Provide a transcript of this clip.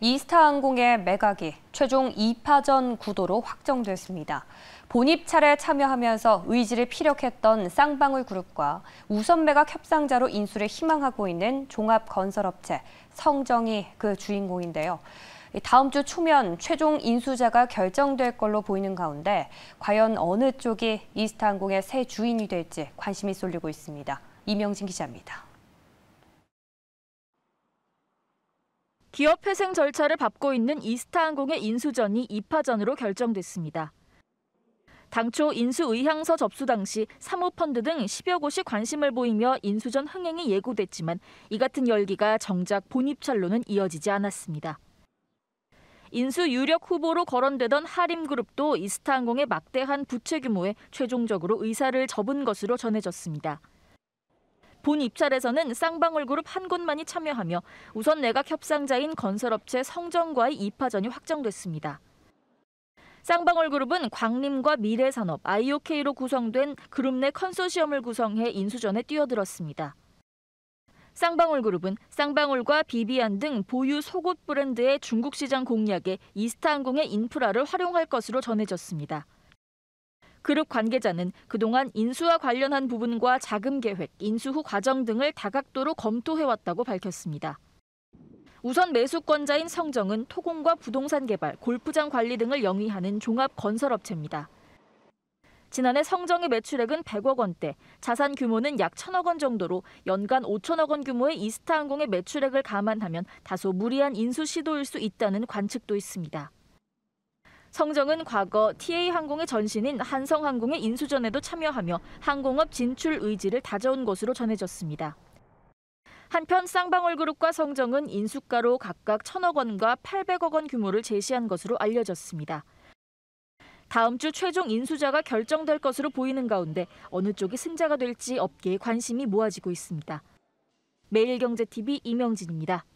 이스타항공의 매각이 최종 2파전 구도로 확정됐습니다. 본입찰에 참여하면서 의지를 피력했던 쌍방울그룹과 우선 매각 협상자로 인수를 희망하고 있는 종합건설업체 성정이 그 주인공인데요. 다음 주 초면 최종 인수자가 결정될 걸로 보이는 가운데 과연 어느 쪽이 이스타항공의 새 주인이 될지 관심이 쏠리고 있습니다. 이명진 기자입니다. 기업 회생 절차를 밟고 있는 이스타항공의 인수전이 2파전으로 결정됐습니다. 당초 인수 의향서 접수 당시 사모펀드 등 10여 곳이 관심을 보이며 인수전 흥행이 예고됐지만 이 같은 열기가 정작 본입찰로는 이어지지 않았습니다. 인수 유력 후보로 거론되던 하림그룹도 이스타항공의 막대한 부채 규모에 최종적으로 의사를 접은 것으로 전해졌습니다. 본 입찰에서는 쌍방울 그룹 한 곳만이 참여하며 우선 내각 협상자인 건설업체 성정과의 입하전이 확정됐습니다. 쌍방울 그룹은 광림과 미래산업, IOK로 구성된 그룹 내 컨소시엄을 구성해 인수전에 뛰어들었습니다. 쌍방울 그룹은 쌍방울과 비비안 등 보유 속옷 브랜드의 중국 시장 공략에 이스타항공의 인프라를 활용할 것으로 전해졌습니다. 그룹 관계자는 그동안 인수와 관련한 부분과 자금 계획, 인수 후 과정 등을 다각도로 검토해왔다고 밝혔습니다. 우선 매수권자인 성정은 토공과 부동산 개발, 골프장 관리 등을 영위하는 종합 건설업체입니다. 지난해 성정의 매출액은 100억 원대, 자산 규모는 약 1천억 원 정도로 연간 5천억 원 규모의 이스타항공의 매출액을 감안하면 다소 무리한 인수 시도일 수 있다는 관측도 있습니다. 성정은 과거 TA항공의 전신인 한성항공의 인수전에도 참여하며 항공업 진출 의지를 다져온 것으로 전해졌습니다. 한편 쌍방울그룹과 성정은 인수가로 각각 천억 원과 800억 원 규모를 제시한 것으로 알려졌습니다. 다음 주 최종 인수자가 결정될 것으로 보이는 가운데 어느 쪽이 승자가 될지 업계의 관심이 모아지고 있습니다. 매일경제TV 이명진입니다.